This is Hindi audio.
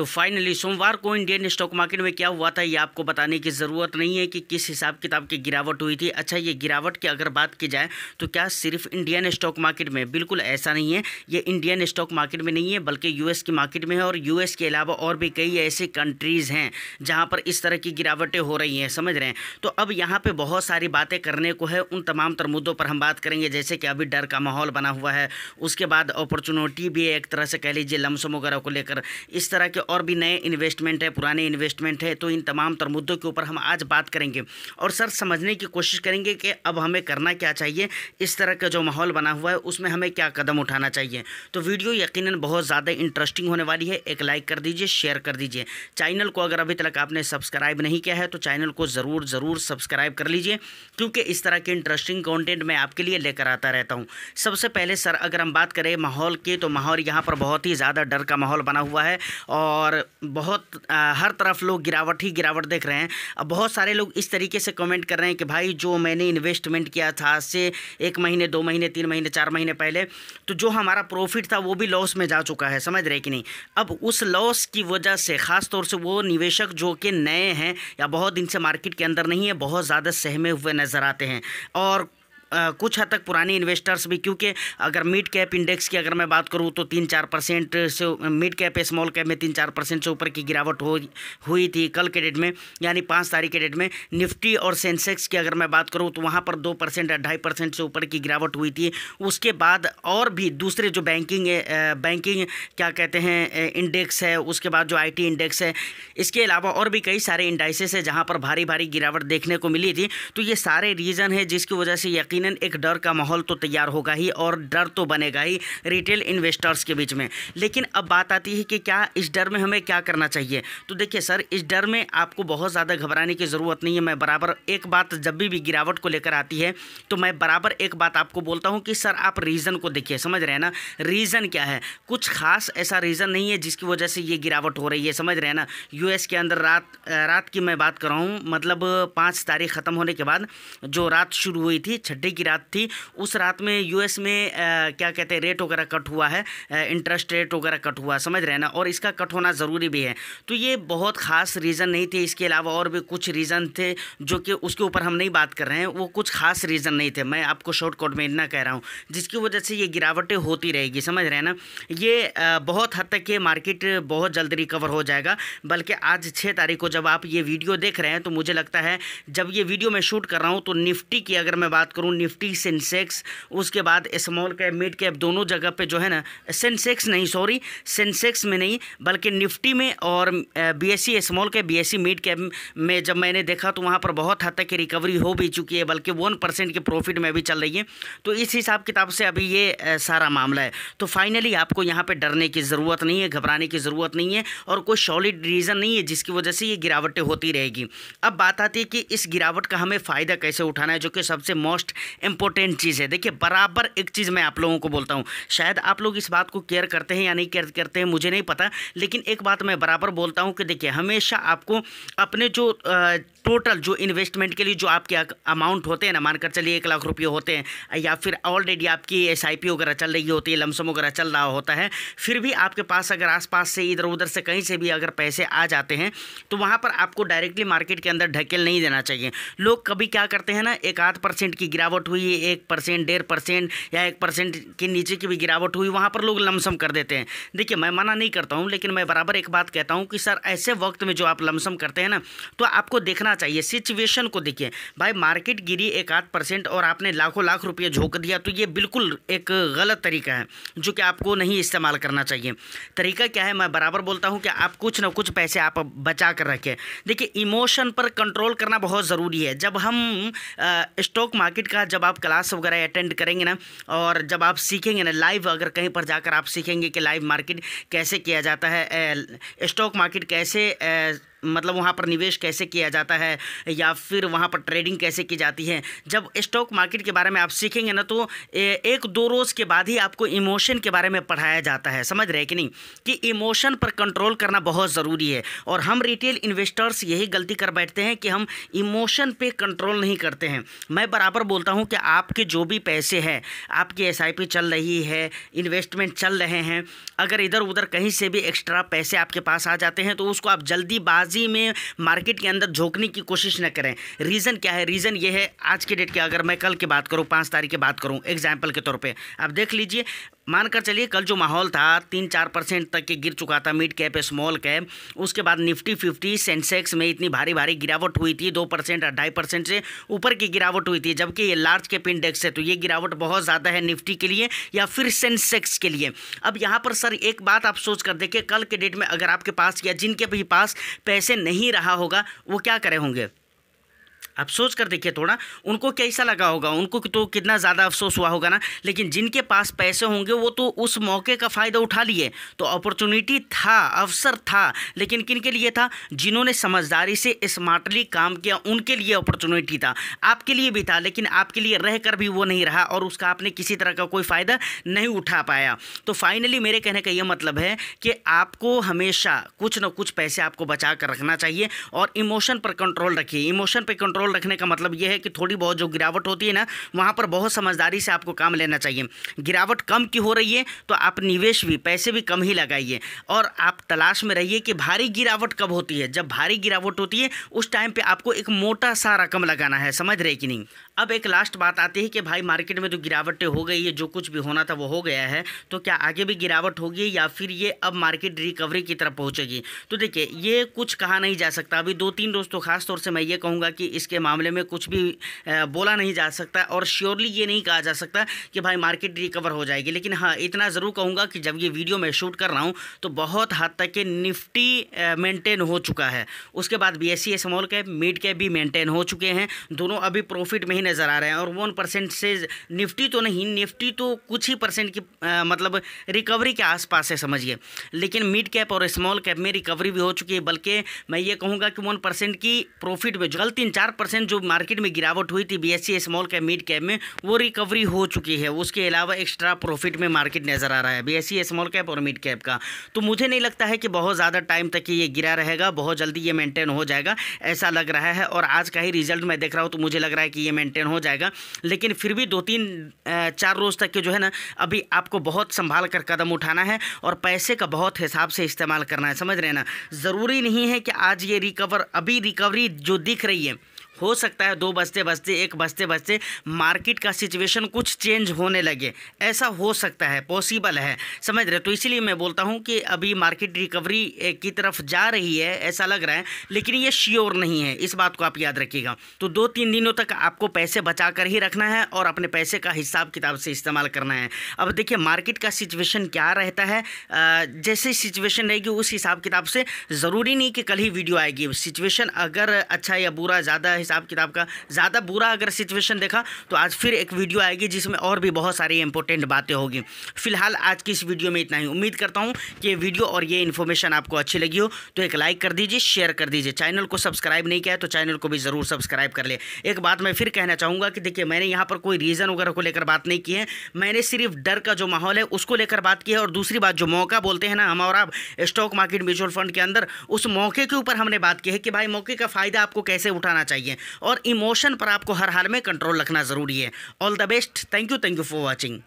तो फाइनली सोमवार को इंडियन स्टॉक मार्केट में क्या हुआ था ये आपको बताने की ज़रूरत नहीं है कि किस हिसाब किताब की गिरावट हुई थी अच्छा ये गिरावट की अगर बात की जाए तो क्या सिर्फ इंडियन स्टॉक मार्केट में बिल्कुल ऐसा नहीं है ये इंडियन स्टॉक मार्केट में नहीं है बल्कि यूएस की मार्केट में है और यूएस के अलावा और भी कई ऐसी कंट्रीज़ हैं जहाँ पर इस तरह की गिरावटें हो रही हैं समझ रहे हैं तो अब यहाँ पर बहुत सारी बातें करने को है उन तमाम तर मुद्दों पर हम बात करेंगे जैसे कि अभी डर का माहौल बना हुआ है उसके बाद अपॉर्चुनिटी भी एक तरह से कह लीजिए लमसम वगैरह को लेकर इस तरह के और भी नए इन्वेस्टमेंट है पुराने इन्वेस्टमेंट है तो इन तमाम तर मुद्दों के ऊपर हम आज बात करेंगे और सर समझने की कोशिश करेंगे कि अब हमें करना क्या चाहिए इस तरह का जो माहौल बना हुआ है उसमें हमें क्या कदम उठाना चाहिए तो वीडियो यकीन बहुत ज़्यादा इंटरेस्टिंग होने वाली है एक लाइक कर दीजिए शेयर कर दीजिए चैनल को अगर अभी तक आपने सब्सक्राइब नहीं किया है तो चैनल को ज़रूर ज़रूर सब्सक्राइब कर लीजिए क्योंकि इस तरह के इंटरेस्टिंग कॉन्टेंट मैं आपके लिए लेकर आता रहता हूँ सबसे पहले सर अगर हम बात करें माहौल की तो माहौल यहाँ पर बहुत ही ज़्यादा डर का माहौल बना हुआ है और और बहुत आ, हर तरफ लोग गिरावट ही गिरावट देख रहे हैं अब बहुत सारे लोग इस तरीके से कमेंट कर रहे हैं कि भाई जो मैंने इन्वेस्टमेंट किया था आज से एक महीने दो महीने तीन महीने चार महीने पहले तो जो हमारा प्रॉफिट था वो भी लॉस में जा चुका है समझ रहे कि नहीं अब उस लॉस की वजह से ख़ास तौर से वो निवेशक जो कि नए हैं या बहुत दिन से मार्केट के अंदर नहीं है बहुत ज़्यादा सहमे हुए नज़र आते हैं और कुछ हद तक पुरानी इन्वेस्टर्स भी क्योंकि अगर मिड कैप इंडेक्स की अगर मैं बात करूँ तो तीन चार परसेंट से मिड कैप स्मॉल कैप में तीन चार परसेंट से ऊपर की गिरावट हो हुई थी कल के डेट में यानी पाँच तारीख के डेट में निफ्टी और सेंसेक्स की अगर मैं बात करूँ तो वहाँ पर दो परसेंट ढाई परसेंट से ऊपर की गिरावट हुई थी उसके बाद और भी दूसरे जो बैंकिंग बैंकिंग क्या कहते हैं इंडेक्स है उसके बाद जो आई इंडेक्स है इसके अलावा और भी कई सारे इंडाइसेस है जहाँ पर भारी भारी गिरावट देखने को मिली थी तो ये सारे रीज़न है जिसकी वजह से यकीन यकीनन एक डर का माहौल तो तैयार होगा ही और डर तो बनेगा ही रिटेल इन्वेस्टर्स के बीच में लेकिन अब बात आती है कि क्या इस डर में हमें क्या करना चाहिए तो देखिए सर इस डर में आपको बहुत ज़्यादा घबराने की ज़रूरत नहीं है मैं बराबर एक बात जब भी भी गिरावट को लेकर आती है तो मैं बराबर एक बात आपको बोलता हूँ कि सर आप रीज़न को देखिए समझ रहे हैं ना रीज़न क्या है कुछ खास ऐसा रीज़न नहीं है जिसकी वजह से ये गिरावट हो रही है समझ रहे हैं ना यूएस के अंदर रात रात की मैं बात कर रहा हूँ मतलब पाँच तारीख ख़त्म होने के बाद जो रात शुरू हुई थी छठे फरवरी की रात थी उस रात में यूएस में आ, क्या कहते हैं रेट वगैरह कट हुआ है इंटरेस्ट रेट वगैरह कट हुआ समझ रहे ना और इसका कट होना ज़रूरी भी है तो ये बहुत खास रीज़न नहीं थे इसके अलावा और भी कुछ रीज़न थे जो कि उसके ऊपर हम नहीं बात कर रहे हैं वो कुछ खास रीज़न नहीं थे मैं आपको शॉर्टकट में इतना कह रहा हूँ जिसकी वजह से ये गिरावटें होती रहेगी समझ रहे हैं ना ये बहुत हद तक ये मार्केट बहुत जल्द रिकवर हो जाएगा बल्कि आज छः तारीख को जब आप ये वीडियो देख रहे हैं तो मुझे लगता है जब ये वीडियो मैं शूट कर रहा हूँ तो निफ्टी की अगर मैं बात करूँ निफ्टी सेंसेक्स उसके बाद स्मॉल कैप मिड कैप दोनों जगह पे जो है ना सेंसेक्स नहीं सॉरी सेंसेक्स में नहीं बल्कि निफ्टी में और BSC small cap BSC mid cap में जब मैंने देखा तो वहाँ पर बहुत हद तक की रिकवरी हो भी चुकी है बल्कि वन परसेंट के प्रॉफिट में भी चल रही है तो इस हिसाब किताब से अभी ये सारा मामला है तो फाइनली आपको यहाँ पर डरने की ज़रूरत नहीं है घबराने की ज़रूरत नहीं है और कोई सॉलिड रीज़न नहीं है जिसकी वजह से ये गिरावटें होती रहेगी अब बात आती है कि इस गिरावट का हमें फ़ायदा कैसे उठाना है जो कि सबसे मोस्ट इंपॉर्टेंट चीज़ है देखिए बराबर एक चीज़ मैं आप लोगों को बोलता हूँ शायद आप लोग इस बात को केयर करते हैं या नहीं केयर करते हैं मुझे नहीं पता लेकिन एक बात मैं बराबर बोलता हूँ कि देखिए हमेशा आपको अपने जो टोटल जो इन्वेस्टमेंट के लिए जो आपके अमाउंट होते हैं ना मानकर चलिए एक लाख रुपये होते हैं या फिर ऑलरेडी आपकी एस आई पी वगैरह चल रही होती है लमसम वगैरह चल रहा होता है फिर भी आपके पास अगर आसपास से इधर उधर से कहीं से भी अगर पैसे आ जाते हैं तो वहाँ पर आपको डायरेक्टली मार्केट के अंदर ढकेल नहीं देना चाहिए लोग कभी क्या करते हैं ना एक आध परसेंट की गिरावट गिरावट हुई एक परसेंट डेढ़ परसेंट या एक परसेंट के नीचे की भी गिरावट हुई वहाँ पर लोग लमसम कर देते हैं देखिए मैं मना नहीं करता हूँ लेकिन मैं बराबर एक बात कहता हूँ कि सर ऐसे वक्त में जो आप लमसम करते हैं ना तो आपको देखना चाहिए सिचुएशन को देखिए भाई मार्केट गिरी एक आध परसेंट और आपने लाखों लाख रुपये झोंक दिया तो ये बिल्कुल एक गलत तरीका है जो कि आपको नहीं इस्तेमाल करना चाहिए तरीका क्या है मैं बराबर बोलता हूँ कि आप कुछ ना कुछ पैसे आप बचा कर रखें देखिए इमोशन पर कंट्रोल करना बहुत ज़रूरी है जब हम स्टॉक मार्केट का जब आप क्लास वगैरह अटेंड करेंगे ना और जब आप सीखेंगे ना लाइव अगर कहीं पर जाकर आप सीखेंगे कि लाइव मार्केट कैसे किया जाता है स्टॉक मार्केट कैसे मतलब वहाँ पर निवेश कैसे किया जाता है या फिर वहाँ पर ट्रेडिंग कैसे की जाती है जब स्टॉक मार्केट के बारे में आप सीखेंगे ना तो एक दो रोज़ के बाद ही आपको इमोशन के बारे में पढ़ाया जाता है समझ रहे कि नहीं कि इमोशन पर कंट्रोल करना बहुत ज़रूरी है और हम रिटेल इन्वेस्टर्स यही गलती कर बैठते हैं कि हम इमोशन पर कंट्रोल नहीं करते हैं मैं बराबर बोलता हूँ कि आपके जो भी पैसे हैं आपकी एस चल रही है इन्वेस्टमेंट चल रहे हैं अगर इधर उधर कहीं से भी एक्स्ट्रा पैसे आपके पास आ जाते हैं तो उसको आप जल्दी बाज बाजी में मार्केट के अंदर झोंकने की कोशिश न करें रीज़न क्या है रीज़न ये है आज के डेट के अगर मैं कल की बात करूँ पाँच तारीख की बात करूँ एग्जाम्पल के तौर पर आप देख लीजिए मानकर चलिए कल जो माहौल था तीन चार परसेंट तक के गिर चुका था मिड कैप स्मॉल कैप उसके बाद निफ्टी फिफ्टी सेंसेक्स में इतनी भारी भारी गिरावट हुई थी दो परसेंट ढाई परसेंट से ऊपर की गिरावट हुई थी जबकि ये लार्ज कैप इंडेक्स है तो ये गिरावट बहुत ज़्यादा है निफ्टी के लिए या फिर सेंसेक्स के लिए अब यहाँ पर सर एक बात आप सोच कर देखिए कल के डेट में अगर आपके पास या जिनके भी पास पैसे नहीं रहा होगा वो क्या करे होंगे अब सोच कर देखिए थोड़ा उनको कैसा लगा होगा उनको तो कितना ज़्यादा अफसोस हुआ होगा ना लेकिन जिनके पास पैसे होंगे वो तो उस मौके का फ़ायदा उठा लिए तो अपॉर्चुनिटी था अवसर था लेकिन किन के लिए था जिन्होंने समझदारी से स्मार्टली काम किया उनके लिए अपॉर्चुनिटी था आपके लिए भी था लेकिन आपके लिए रह भी वो नहीं रहा और उसका आपने किसी तरह का कोई फ़ायदा नहीं उठा पाया तो फाइनली मेरे कहने का ये मतलब है कि आपको हमेशा कुछ ना कुछ पैसे आपको बचा कर रखना चाहिए और इमोशन पर कंट्रोल रखिए इमोशन पर कंट्रोल कंट्रोल रखने का मतलब यह है कि थोड़ी बहुत जो गिरावट होती है ना वहाँ पर बहुत समझदारी से आपको काम लेना चाहिए गिरावट कम की हो रही है तो आप निवेश भी पैसे भी कम ही लगाइए और आप तलाश में रहिए कि भारी गिरावट कब होती है जब भारी गिरावट होती है उस टाइम पर आपको एक मोटा सा रकम लगाना है समझ रहे कि नहीं अब एक लास्ट बात आती है कि भाई मार्केट में जो गिरावटें हो गई है जो कुछ भी होना था वो हो गया है तो क्या आगे भी गिरावट होगी या फिर ये अब मार्केट रिकवरी की तरफ पहुंचेगी तो देखिए ये कुछ कहा नहीं जा सकता अभी दो तीन रोज़ तो खास तौर से मैं ये कहूँगा कि इस इसके मामले में कुछ भी बोला नहीं जा सकता और श्योरली ये नहीं कहा जा सकता कि भाई मार्केट रिकवर हो जाएगी लेकिन हाँ इतना ज़रूर कहूँगा कि जब ये वीडियो मैं शूट कर रहा हूँ तो बहुत हद तक के निफ्टी मेंटेन हो चुका है उसके बाद B S C small cap mid cap भी मेंटेन हो चुके हैं दोनों अभी प्रॉफिट में ही नज़र आ रहे हैं और वन परसेंट से निफ्टी तो नहीं निफ्टी तो कुछ ही परसेंट की आ, मतलब रिकवरी के आसपास है समझिए लेकिन मिड कैप और स्मॉल कैप में रिकवरी भी हो चुकी है बल्कि मैं ये कहूँगा कि वन परसेंट की प्रॉफिट में कल तीन चार परसेंट जो मार्केट में गिरावट हुई थी BSC small cap mid cap में वो रिकवरी हो चुकी है उसके अलावा एक्स्ट्रा प्रॉफिट में मार्केट नज़र आ रहा है बीएससी स्मॉल कैप और मिड कैप का तो मुझे नहीं लगता है कि बहुत ज़्यादा टाइम तक ये गिरा रहेगा बहुत जल्दी ये मेंटेन हो जाएगा ऐसा लग रहा है और आज का ही रिजल्ट मैं देख रहा हूँ तो मुझे लग रहा है कि ये मेंटेन हो जाएगा लेकिन फिर भी दो तीन चार रोज़ तक के जो है ना अभी आपको बहुत संभाल कर कदम उठाना है और पैसे का बहुत हिसाब से इस्तेमाल करना है समझ रहे ना ज़रूरी नहीं है कि आज ये रिकवर अभी रिकवरी जो दिख रही है हो सकता है दो बजते बजते एक बजते बजते मार्केट का सिचुएशन कुछ चेंज होने लगे ऐसा हो सकता है पॉसिबल है समझ रहे तो इसीलिए मैं बोलता हूँ कि अभी मार्केट रिकवरी की तरफ जा रही है ऐसा लग रहा है लेकिन ये श्योर नहीं है इस बात को आप याद रखिएगा तो दो तीन दिनों तक आपको पैसे बचा कर ही रखना है और अपने पैसे का हिसाब किताब से इस्तेमाल करना है अब देखिए मार्केट का सिचुएशन क्या रहता है जैसे सिचुएशन रहेगी उस हिसाब किताब से ज़रूरी नहीं कि कल ही वीडियो आएगी सिचुएशन अगर अच्छा या बुरा ज़्यादा हिसाब किताब का ज़्यादा बुरा अगर सिचुएशन देखा तो आज फिर एक वीडियो आएगी जिसमें और भी बहुत सारी इंपॉर्टेंट बातें होगी फिलहाल आज की इस वीडियो में इतना ही उम्मीद करता हूँ कि ये वीडियो और ये इन्फॉर्मेशन आपको अच्छी लगी हो तो एक लाइक कर दीजिए शेयर कर दीजिए चैनल को सब्सक्राइब नहीं किया तो चैनल को भी ज़रूर सब्सक्राइब कर ले एक बात मैं फिर कहना चाहूँगा कि देखिए मैंने यहाँ पर कोई रीज़न वगैरह को लेकर बात नहीं की है मैंने सिर्फ डर का जो माहौल है उसको लेकर बात की है और दूसरी बात जो मौका बोलते हैं ना हम और आप स्टॉक मार्केट म्यूचुअल फंड के अंदर उस मौके के ऊपर हमने बात की है कि भाई मौके का फ़ायदा आपको कैसे उठाना चाहिए और इमोशन पर आपको हर हाल में कंट्रोल रखना ज़रूरी है all the best thank you thank you for watching